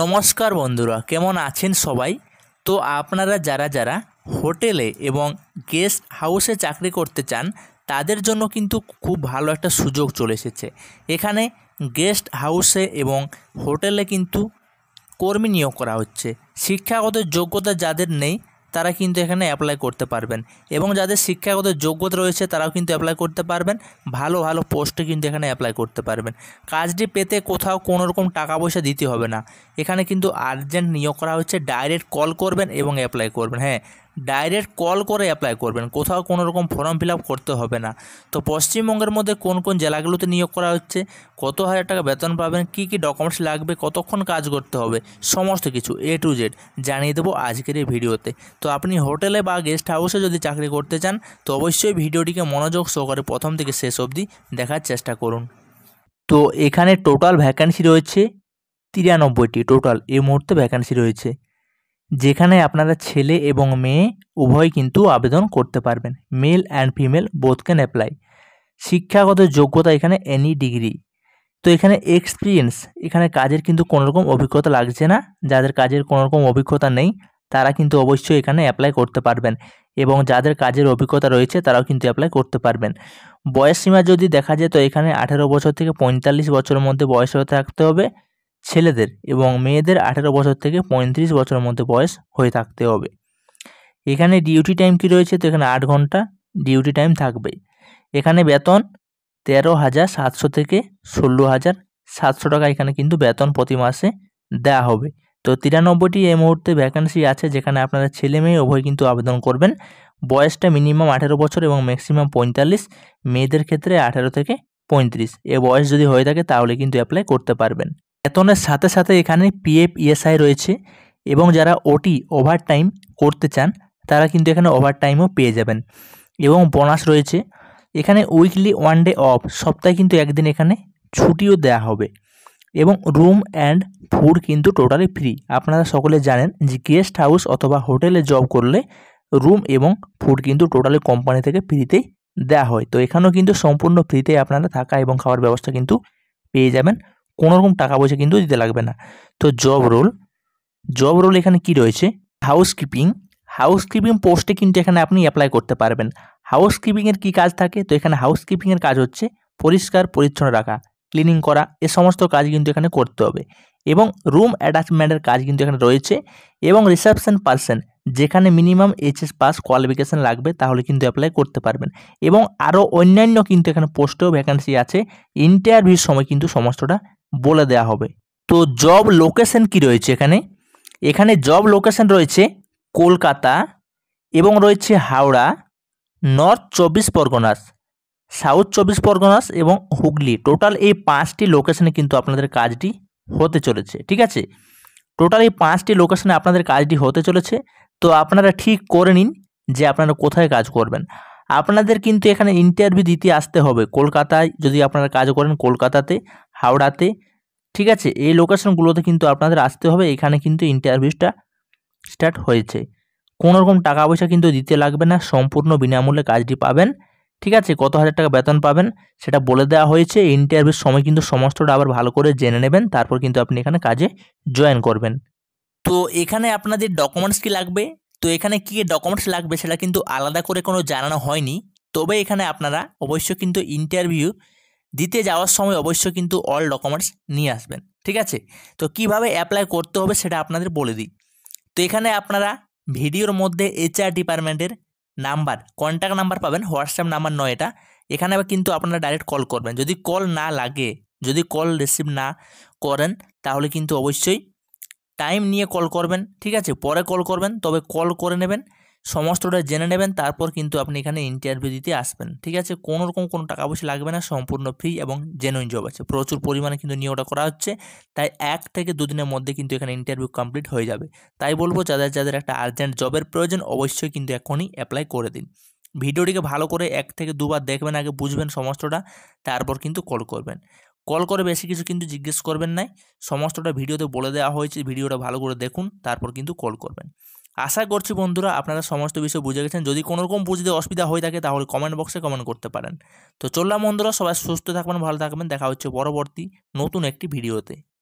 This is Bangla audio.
নমস্কার বন্ধুরা কেমন আছেন সবাই তো আপনারা যারা যারা হোটেলে এবং গেস্ট হাউসে চাকরি করতে চান তাদের জন্য কিন্তু খুব ভালো একটা সুযোগ চলে এসেছে এখানে গেস্ট হাউসে এবং হোটেলে কিন্তু কর্মী নিয়োগ করা হচ্ছে শিক্ষাগত যোগ্যতা যাদের নেই তারা কিন্তু এখানে অ্যাপ্লাই করতে পারবেন এবং যাদের শিক্ষাগত যোগ্যতা রয়েছে তারাও কিন্তু অ্যাপ্লাই করতে পারবেন ভালো ভালো পোস্টে কিন্তু এখানে অ্যাপ্লাই করতে পারবেন কাজটি পেতে কোথাও কোনোরকম টাকা পয়সা দিতে হবে না এখানে কিন্তু আর্জেন্ট নিয়োগ করা হচ্ছে ডাইরেক্ট কল করবেন এবং অ্যাপ্লাই করবেন হ্যাঁ ডাইরেক্ট কল করে অ্যাপ্লাই করবেন কোথাও কোনো রকম ফর্ম ফিল করতে হবে না তো পশ্চিমবঙ্গের মধ্যে কোন কোন জেলাগুলোতে নিয়োগ করা হচ্ছে কত হাজার টাকা বেতন পাবেন কি কি ডকুমেন্টস লাগবে কতক্ষণ কাজ করতে হবে সমস্ত কিছু এ টু জেড জানিয়ে দেবো আজকের এই ভিডিওতে তো আপনি হোটেলে বা গেস্ট হাউসে যদি চাকরি করতে চান তো অবশ্যই ভিডিওটিকে মনোযোগ সহকারে প্রথম থেকে শেষ অবধি দেখার চেষ্টা করুন তো এখানে টোটাল ভ্যাকান্সি রয়েছে তিরানব্বইটি টোটাল এই মুহূর্তে ভ্যাকান্সি রয়েছে যেখানে আপনারা ছেলে এবং মেয়ে উভয় কিন্তু আবেদন করতে পারবেন male and female both can apply শিক্ষাগত যোগ্যতা এখানে এনি ডিগ্রি তো এখানে এক্সপিরিয়েন্স এখানে কাজের কিন্তু কোনোরকম অভিজ্ঞতা লাগছে না যাদের কাজের কোনোরকম অভিজ্ঞতা নেই তারা কিন্তু অবশ্যই এখানে অ্যাপ্লাই করতে পারবেন এবং যাদের কাজের অভিজ্ঞতা রয়েছে তারাও কিন্তু অ্যাপ্লাই করতে পারবেন বয়স সীমা যদি দেখা যায় তো এখানে আঠেরো বছর থেকে পঁয়তাল্লিশ বছরের মধ্যে বয়স হয়ে থাকতে হবে ছেলেদের এবং মেয়েদের আঠেরো বছর থেকে পঁয়ত্রিশ বছরের মধ্যে বয়স হয়ে থাকতে হবে এখানে ডিউটি টাইম কি রয়েছে তো এখানে আট ঘন্টা ডিউটি টাইম থাকবে এখানে বেতন তেরো হাজার সাতশো থেকে ষোলো হাজার সাতশো টাকা এখানে কিন্তু বেতন প্রতি মাসে দেওয়া হবে তো তিরানব্বইটি এই মুহূর্তে ভ্যাকান্সি আছে যেখানে আপনারা ছেলে মেয়ে উভয় কিন্তু আবেদন করবেন বয়সটা মিনিমাম আঠেরো বছর এবং ম্যাক্সিমাম পঁয়তাল্লিশ মেয়েদের ক্ষেত্রে আঠেরো থেকে পঁয়ত্রিশ এ বয়স যদি হয়ে থাকে তাহলে কিন্তু অ্যাপ্লাই করতে পারবেন বেতনের সাথে সাথে এখানে পিএফ ইএসআই e রয়েছে এবং যারা ওটি ওভার টাইম করতে চান তারা কিন্তু এখানে ওভার টাইমও পেয়ে যাবেন এবং বোনাস রয়েছে এখানে উইকলি ওয়ান ডে অফ সপ্তাহে কিন্তু একদিন এখানে ছুটিও দেয়া হবে এবং রুম অ্যান্ড ফুড কিন্তু টোটালি ফ্রি আপনারা সকলে জানেন যে গেস্ট হাউস অথবা হোটেলে জব করলে রুম এবং ফুড কিন্তু টোটালি কোম্পানি থেকে ফ্রিতেই দেওয়া হয় তো এখানেও কিন্তু সম্পূর্ণ ফ্রিতে আপনারা থাকা এবং খাওয়ার ব্যবস্থা কিন্তু পেয়ে যাবেন কোনোরকম টাকা পয়সা কিন্তু দিতে লাগবে না তো জব রোল জব রোল এখানে কি রয়েছে হাউসকিপিং হাউসকিপিং পোস্টে কিন্তু এখানে আপনি অ্যাপ্লাই করতে পারবেন হাউসকিপিংয়ের কী কাজ থাকে তো এখানে হাউসকিপিংয়ের কাজ হচ্ছে পরিষ্কার পরিচ্ছন্ন রাখা ক্লিনিং করা এ সমস্ত কাজ কিন্তু এখানে করতে হবে এবং রুম অ্যাটাচমেন্টের কাজ কিন্তু এখানে রয়েছে এবং রিসেপশন পার্সন যেখানে মিনিমাম এইচএস পাস কোয়ালিফিকেশান লাগবে তাহলে কিন্তু অ্যাপ্লাই করতে পারবেন এবং আরও অন্যান্য কিন্তু এখানে পোস্টেও ভ্যাকান্সি আছে ইন্টারভিউর সময় কিন্তু সমস্তটা বলে দেয়া হবে তো জব লোকেশন কি রয়েছে এখানে এখানে জব লোকেশন রয়েছে কলকাতা এবং রয়েছে হাওড়া নর্থ চব্বিশ পরগনাস সাউথ চব্বিশ পরগনাস এবং হুগলি টোটাল এই পাঁচটি লোকেশনে কিন্তু আপনাদের কাজটি হতে চলেছে ঠিক আছে টোটাল এই পাঁচটি লোকেশনে আপনাদের কাজটি হতে চলেছে তো আপনারা ঠিক করে নিন যে আপনারা কোথায় কাজ করবেন আপনাদের কিন্তু এখানে ইন্টারভিউ দিতে আসতে হবে কলকাতায় যদি আপনারা কাজ করেন কলকাতাতে হাওড়াতে ঠিক আছে এই লোকেশনগুলোতে কিন্তু আপনাদের আসতে হবে এখানে কিন্তু ইন্টারভিউটা স্টার্ট হয়েছে কোনো রকম টাকা পয়সা কিন্তু দিতে লাগবে না সম্পূর্ণ বিনামূল্যে কাজটি পাবেন ঠিক আছে কত হাজার টাকা বেতন পাবেন সেটা বলে দেওয়া হয়েছে ইন্টারভিউর সময় কিন্তু সমস্তটা আবার ভালো করে জেনে নেবেন তারপর কিন্তু আপনি এখানে কাজে জয়েন করবেন তো এখানে আপনাদের ডকুমেন্টস কি লাগবে তো এখানে কী ডকুমেন্টস লাগবে সেটা কিন্তু আলাদা করে কোনো জানানো হয়নি তবে এখানে আপনারা অবশ্যই কিন্তু ইন্টারভিউ দিতে যাওয়ার সময় অবশ্যই কিন্তু অল ডকুমেন্টস নিয়ে আসবেন ঠিক আছে তো কিভাবে অ্যাপ্লাই করতে হবে সেটা আপনাদের বলে দিই তো এখানে আপনারা ভিডিওর মধ্যে এইচআর ডিপার্টমেন্টের নাম্বার কন্ট্যাক্ট নাম্বার পাবেন হোয়াটসঅ্যাপ নাম্বার নয় এটা এখানে কিন্তু আপনারা ডাইরেক্ট কল করবেন যদি কল না লাগে যদি কল রিসিভ না করেন তাহলে কিন্তু অবশ্যই টাইম নিয়ে কল করবেন ঠিক আছে পরে কল করবেন তবে কল করে নেবেন সমস্তটা জেনে নেবেন তারপর কিন্তু আপনি এখানে ইন্টারভিউ দিতে আসবেন ঠিক আছে কোনো রকম কোনো টাকা পয়সা লাগবে না সম্পূর্ণ ফ্রি এবং জেনুইন জব আছে প্রচুর পরিমাণে কিন্তু নিয়োগটা করা হচ্ছে তাই এক থেকে দুদিনের মধ্যে কিন্তু এখানে ইন্টারভিউ কমপ্লিট হয়ে যাবে তাই বলবো যাদের যাদের একটা আর্জেন্ট জবের প্রয়োজন অবশ্যই কিন্তু এখনই অ্যাপ্লাই করে দিন ভিডিওটিকে ভালো করে এক থেকে দুবার দেখবেন আগে বুঝবেন সমস্তটা তারপর কিন্তু কল করবেন কল করে বেশি কিছু কিন্তু জিজ্ঞেস করবেন নাই সমস্তটা ভিডিওতে বলে দেওয়া হয়েছে ভিডিওটা ভালো করে দেখুন তারপর কিন্তু কল করবেন আশা করছি বন্ধুরা আপনারা সমস্ত বিষয় বুঝে গেছেন যদি কোনোরকম বুঝতে অসুবিধা হয়ে থাকে তাহলে কমেন্ট বক্সে কমেন্ট করতে পারেন তো চললাম বন্ধুরা সবাই সুস্থ থাকবেন ভালো থাকবেন দেখা হচ্ছে পরবর্তী নতুন একটি ভিডিওতে